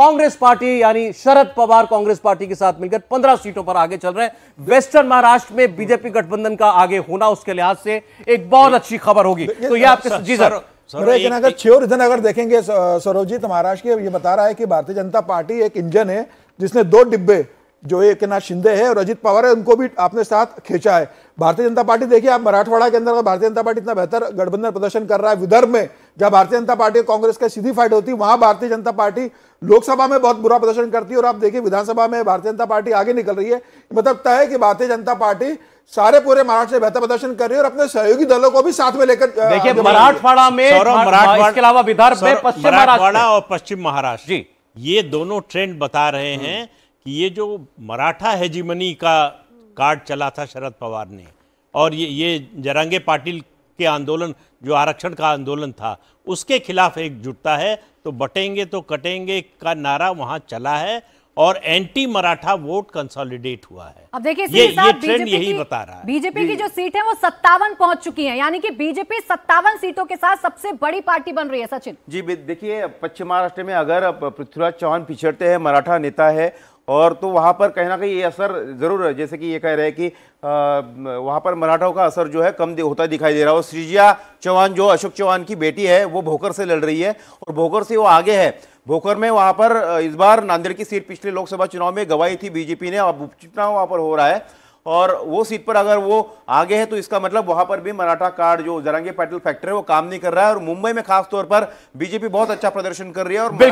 Congress party यानी शरद Pawar Congress party के साथ मिलकर 15 सीटों पर आगे चल रहे हैं वेस्टर्न महाराष्ट्र में बीजेपी गठबंधन का आगे होना उसके लिहाज से एक बहुत अच्छी खबर होगी तो यह आपके जी सर अगर छह अगर देखेंगे सरोजीत महाराष्ट्र के ये बता रहा है कि भारतीय जनता पार्टी एक इंजन है जिसने दो डिब्बे जो एक नाथ शिंदे है और अजित पवार है उनको भी आपने साथ खींचा है भारतीय जनता पार्टी देखिए आप मराठवाड़ा के अंदर भारतीय जनता पार्टी इतना बेहतर गठबंधन प्रदर्शन कर रहा है विदर्भ में जहां भारतीय जनता पार्टी और कांग्रेस का सीधी फाइट होती वहां भारतीय जनता पार्टी लोकसभा में बहुत बुरा प्रदर्शन करती है और आप देखिए विधानसभा में भारतीय जनता पार्टी आगे निकल रही है मतलब तय है कि भारतीय जनता पार्टी सारे पूरे महाराष्ट्र से बेहतर प्रदर्शन कर रही है और अपने सहयोगी दलों को भी साथ में लेकर देखिए मराठवाड़ा में इसके अलावा विदर्भ में पश्चिम मराठवाड़ा और पश्चिम महाराष्ट्र जी ये दोनों ट्रेंड बता रहे हैं कि ये जो मराठा हेजिमनी का कार्ड चला था शरद पवार ने और ये ये जरांगे पाटिल के आंदोलन जो आरक्षण का आंदोलन था उसके खिलाफ एक जुटता है तो बटेंगे तो कटेंगे का नारा वहां चला है और एंटी मराठा वोट कंसोलिडेट हुआ है अब देखिए ये, ये ट्रेंड यही बता रहा है बीजेपी की जो सीट है वो सत्तावन पहुंच चुकी है यानी कि बीजेपी सत्तावन सीटों के साथ सबसे बड़ी पार्टी बन रही है सचिन जी देखिए पश्चिम महाराष्ट्र में अगर पृथ्वीराज चौहान पिछड़ते हैं मराठा नेता है और तो वहाँ पर कहीं ना कहीं ये असर ज़रूर है जैसे कि ये कह रहे हैं कि वहाँ पर मराठाओं का असर जो है कम होता दिखाई दे रहा है और श्रीजिया चौहान जो अशोक चौहान की बेटी है वो भोकर से लड़ रही है और भोकर से वो आगे है भोकर में वहाँ पर इस बार नांदेड़ की सीट पिछले लोकसभा चुनाव में गवाई थी बीजेपी ने अब उपचुनाव वहाँ पर हो रहा है और वो सीट पर अगर वो आगे है तो इसका मतलब वहाँ पर भी मराठा कार्ड जो जरंगी पैटल फैक्ट्री है वो काम नहीं कर रहा है और मुंबई में खासतौर पर बीजेपी बहुत अच्छा प्रदर्शन कर रही है और